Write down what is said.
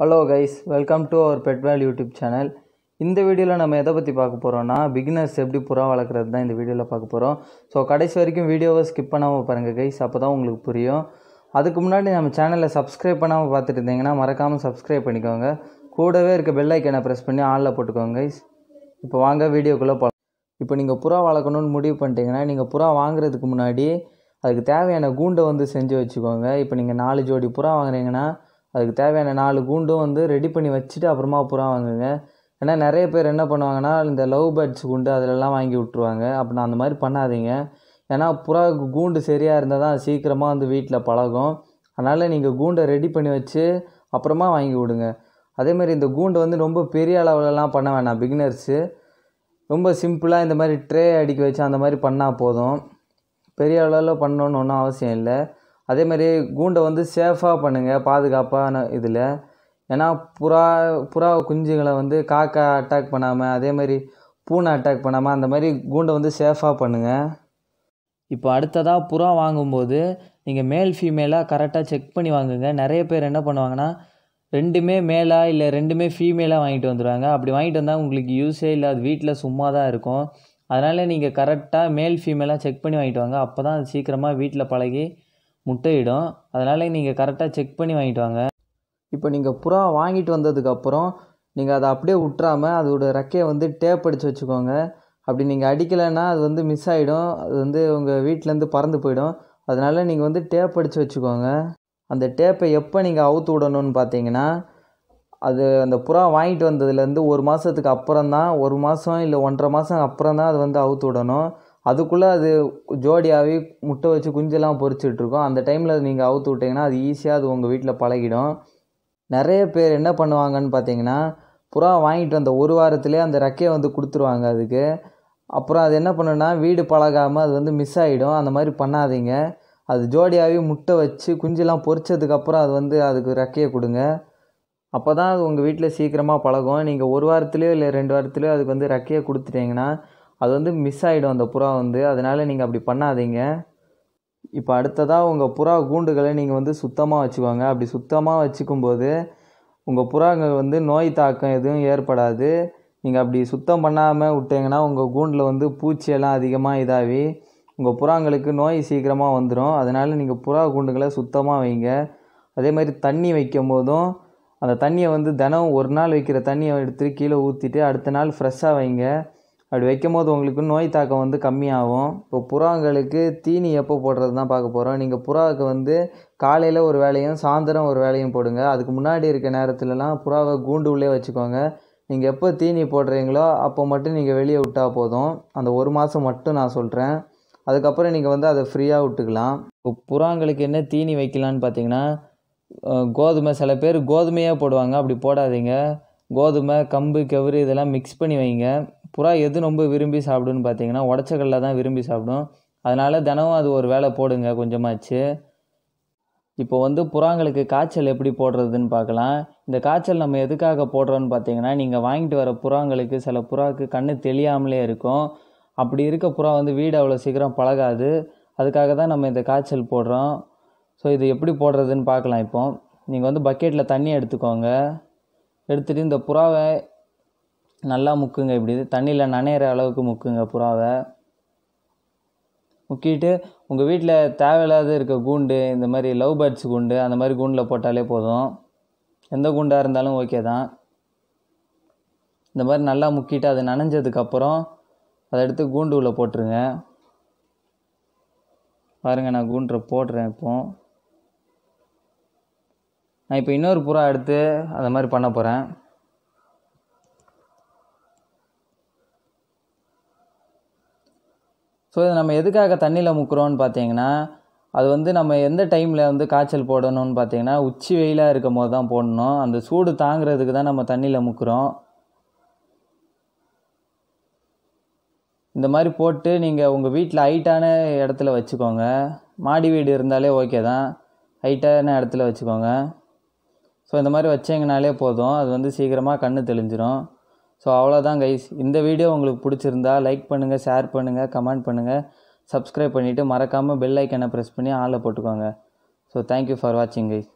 hello guys welcome to our pet well YouTube channel இந்த வீடியோவில் நம்ம எதை பற்றி பார்க்க போகிறோன்னா பிகினர்ஸ் எப்படி புறா வளர்க்குறது தான் இந்த வீடியோவில் பார்க்க போகிறோம் ஸோ கடைசி வரைக்கும் வீடியோவை ஸ்கிப் பண்ணாமல் பாருங்கள் கைஸ் அப்போ தான் உங்களுக்கு புரியும் அதுக்கு முன்னாடி நம்ம சேனலை சப்ஸ்கிரைப் பண்ணாமல் பார்த்துட்டு இருந்தீங்கன்னா மறக்காமல் சப்ஸ்கிரைப் பண்ணிக்கோங்க கூடவே இருக்க பெல் ஐக்கனை ப்ரெஸ் பண்ணி ஆளில் போட்டுக்கோங்க கைஸ் இப்போ வாங்க வீடியோக்குள்ளே போகலாம் இப்போ நீங்கள் புறா வளர்க்கணும்னு முடிவு பண்ணிட்டீங்கன்னா நீங்கள் புறா வாங்குறதுக்கு முன்னாடி அதுக்கு தேவையான கூண்டை வந்து செஞ்சு வச்சுக்கோங்க இப்போ நீங்கள் நாலு ஜோடி புறா வாங்குறீங்கன்னா அதுக்கு தேவையான நாலு கூண்டும் வந்து ரெடி பண்ணி வச்சுட்டு அப்புறமா புறா வாங்குங்க ஏன்னா நிறைய பேர் என்ன பண்ணுவாங்கன்னா இந்த லவ் பேர்ட்ஸ் கூண்டு அதிலெல்லாம் வாங்கி விட்ருவாங்க அப்போ நான் அந்த மாதிரி பண்ணாதீங்க ஏன்னா புறாவுக்கு கூண்டு சரியாக இருந்தால் தான் சீக்கிரமாக வந்து வீட்டில் பழகும் அதனால் நீங்கள் கூண்டை ரெடி பண்ணி வச்சு அப்புறமா வாங்கி விடுங்க அதேமாதிரி இந்த கூண்டு வந்து ரொம்ப பெரிய அளவிலலாம் பண்ண வேணாம் பிகினர்ஸு ரொம்ப சிம்பிளாக இந்த மாதிரி ட்ரே அடிக்க வச்சு அந்த மாதிரி பண்ணால் போதும் பெரிய அளவில் பண்ணணுன்னு ஒன்றும் அவசியம் இல்லை அதே மாதிரி கூண்டை வந்து சேஃபாக பண்ணுங்கள் பாதுகாப்பான இதில் ஏன்னா புறா புறா குஞ்சுகளை வந்து காக்கா அட்டாக் பண்ணாமல் அதே மாதிரி பூனை அட்டாக் பண்ணாமல் அந்த மாதிரி கூண்டை வந்து சேஃபாக பண்ணுங்கள் இப்போ அடுத்ததாக புறா வாங்கும்போது நீங்கள் மேல் ஃபீமேலாக கரெக்டாக செக் பண்ணி வாங்குங்க நிறைய பேர் என்ன பண்ணுவாங்கன்னா ரெண்டுமே மேலாக இல்லை ரெண்டுமே ஃபீமேலாக வாங்கிட்டு வந்துடுவாங்க அப்படி வாங்கிட்டு வந்தால் உங்களுக்கு யூஸே இல்லை அது வீட்டில் சும்மா தான் இருக்கும் அதனால் நீங்கள் கரெக்டாக மேல் ஃபீமேலாக செக் பண்ணி வாங்கிட்டு வாங்க அப்போ தான் அது சீக்கிரமாக வீட்டில் பழகி முட்டையிடும் அதனால் நீங்கள் கரெக்டாக செக் பண்ணி வாங்கிட்டு வாங்க இப்போ நீங்கள் புறா வாங்கிட்டு வந்ததுக்கப்புறம் நீங்கள் அதை அப்படியே விட்டுறாமல் அதோடய ரெக்கையை வந்து டேப் அடித்து வச்சுக்கோங்க அப்படி நீங்கள் அடிக்கலைன்னா அது வந்து மிஸ் ஆகிடும் அது வந்து உங்கள் வீட்டிலேருந்து பறந்து போயிடும் அதனால் நீங்கள் வந்து டேப் அடித்து வச்சுக்கோங்க அந்த டேப்பை எப்போ நீங்கள் அவுத்து விடணும்னு பார்த்தீங்கன்னா அது அந்த புறா வாங்கிட்டு வந்ததுலேருந்து ஒரு மாதத்துக்கு அப்புறம் தான் ஒரு மாதம் இல்லை ஒன்றரை மாதம் அப்புறம் தான் அது வந்து அவுத்து விடணும் அதுக்குள்ளே அது ஜோடியாகி முட்டை வச்சு குஞ்செல்லாம் பொறிச்சிட்ருக்கோம் அந்த டைமில் நீங்கள் அவுத்து விட்டிங்கன்னா அது ஈஸியாக அது உங்கள் வீட்டில் பழகிடும் நிறைய பேர் என்ன பண்ணுவாங்கன்னு பார்த்தீங்கன்னா புறா வாங்கிட்டு வந்த ஒரு வாரத்துலேயே அந்த ரெக்கையை வந்து கொடுத்துருவாங்க அதுக்கு அப்புறம் அது என்ன பண்ணுன்னா வீடு பழகாமல் அது வந்து மிஸ் ஆகிடும் அந்த மாதிரி பண்ணாதீங்க அது ஜோடியாகவே முட்டை வச்சு குஞ்செல்லாம் பொரிச்சதுக்கப்புறம் அது வந்து அதுக்கு ரெக்கையை கொடுங்க அப்போ தான் அது உங்கள் வீட்டில் சீக்கிரமாக பழகும் நீங்கள் ஒரு வாரத்துலேயோ இல்லை ரெண்டு வாரத்துலேயோ அதுக்கு வந்து ரெக்கையை கொடுத்துட்டிங்கன்னா அது வந்து மிஸ் ஆகிடும் அந்த புறா வந்து அதனால் நீங்கள் அப்படி பண்ணாதீங்க இப்போ அடுத்ததாக உங்கள் புறா கூண்டுகளை நீங்கள் வந்து சுத்தமாக வச்சுக்கோங்க அப்படி சுத்தமாக வச்சுக்கும்போது உங்கள் புறாங்கள் வந்து நோய் தாக்கம் எதுவும் ஏற்படாது நீங்கள் அப்படி சுத்தம் பண்ணாமல் விட்டீங்கன்னா உங்கள் கூண்டில் வந்து பூச்சியெல்லாம் அதிகமாக இதாகி உங்கள் புறாங்களுக்கு நோய் சீக்கிரமாக வந்துடும் அதனால் நீங்கள் புறா கூண்டுகளை சுத்தமாக வைங்க அதே மாதிரி தண்ணி வைக்கும் போதும் அந்த தண்ணியை வந்து தினம் ஒரு நாள் வைக்கிற தண்ணியை எடுத்துகிட்டு கீழே ஊற்றிட்டு அடுத்த நாள் ஃப்ரெஷ்ஷாக வைங்க அப்படி வைக்கும் போது உங்களுக்கு நோய் தாக்கம் வந்து கம்மியாகும் இப்போ புறாங்களுக்கு தீனி எப்போ போடுறது தான் பார்க்க போகிறோம் நீங்கள் புறாவுக்கு வந்து காலையில் ஒரு வேலையும் சாயந்தரம் ஒரு வேலையும் போடுங்க அதுக்கு முன்னாடி இருக்க நேரத்துலலாம் புறாவை கூண்டு உள்ளே வச்சுக்கோங்க நீங்கள் எப்போ தீனி போடுறீங்களோ அப்போ மட்டும் நீங்கள் வெளியே விட்டால் போதும் அந்த ஒரு மாதம் மட்டும் நான் சொல்கிறேன் அதுக்கப்புறம் நீங்கள் வந்து அதை ஃப்ரீயாக விட்டுக்கலாம் இப்போ புறாங்களுக்கு என்ன தீனி வைக்கலான்னு பார்த்தீங்கன்னா கோதுமை சில பேர் கோதுமையாக போடுவாங்க அப்படி போடாதீங்க கோதுமை கம்பு கெவுரு இதெல்லாம் மிக்ஸ் பண்ணி வைங்க புறா எது ரொம்ப விரும்பி சாப்பிடுன்னு பார்த்தீங்கன்னா உடச்சக்கல்ல தான் விரும்பி சாப்பிடும் அதனால் தினமும் அது ஒரு வேலை போடுங்க கொஞ்சமாச்சு இப்போ வந்து புறாங்களுக்கு காய்ச்சல் எப்படி போடுறதுன்னு பார்க்கலாம் இந்த காய்ச்சல் நம்ம எதுக்காக போடுறோன்னு பார்த்தீங்கன்னா நீங்கள் வாங்கிட்டு வர புறாங்களுக்கு சில புறாவுக்கு கண்ணு தெளியாமலே இருக்கும் அப்படி இருக்க புறா வந்து வீடு அவ்வளோ சீக்கிரம் பழகாது அதுக்காக தான் நம்ம இந்த காய்ச்சல் போடுறோம் ஸோ இது எப்படி போடுறதுன்னு பார்க்கலாம் இப்போ நீங்கள் வந்து பக்கெட்டில் தண்ணி எடுத்துக்கோங்க எடுத்துகிட்டு இந்த புறாவை நல்லா முக்குங்க இப்படி தண்ணியில் நனையிற அளவுக்கு முக்குங்க புறாவை முக்கிட்டு உங்கள் வீட்டில் தேவையில்லாத இருக்க கூண்டு இந்த மாதிரி லவ் பேர்ட்ஸ் கூண்டு அந்த மாதிரி கூண்டில் போட்டாலே போதும் எந்த கூண்டாக இருந்தாலும் ஓகே தான் இந்த மாதிரி நல்லா முக்கிட்டு அது நனைஞ்சதுக்கப்புறம் அதை எடுத்து கூண்டு உள்ளே போட்டுருங்க பாருங்கள் நான் கூண்டு போடுறேன் இப்போ நான் இப்போ இன்னொரு புறா எடுத்து அந்த மாதிரி பண்ண போகிறேன் ஸோ இது நம்ம எதுக்காக தண்ணியில் முக்கிறோன்னு பார்த்தீங்கன்னா அது வந்து நம்ம எந்த டைமில் வந்து காய்ச்சல் போடணும்னு பார்த்தீங்கன்னா உச்சி வெயிலாக இருக்கும் போது தான் போடணும் அந்த சூடு தாங்கிறதுக்கு தான் நம்ம தண்ணியில் முக்கிறோம் இந்த மாதிரி போட்டு நீங்கள் உங்கள் வீட்டில் ஹைட்டான இடத்துல வச்சுக்கோங்க மாடி வீடு இருந்தாலே ஓகே தான் ஹைட்டான இடத்துல வச்சுக்கோங்க ஸோ இந்த மாதிரி வச்சிங்கனாலே போதும் அது வந்து சீக்கிரமாக கண்ணு தெளிஞ்சிரும் ஸோ அவ்வளோதான் கைஸ் இந்த வீடியோ உங்களுக்கு பிடிச்சிருந்தா லைக் பண்ணுங்கள் ஷேர் பண்ணுங்கள் கமெண்ட் பண்ணுங்கள் சப்ஸ்கிரைப் பண்ணிவிட்டு மறக்காமல் பெல் ஐக்கனை ப்ரெஸ் பண்ணி ஆளில் போட்டுக்கோங்க ஸோ தேங்க்யூ ஃபார் வாட்சிங் கைஸ்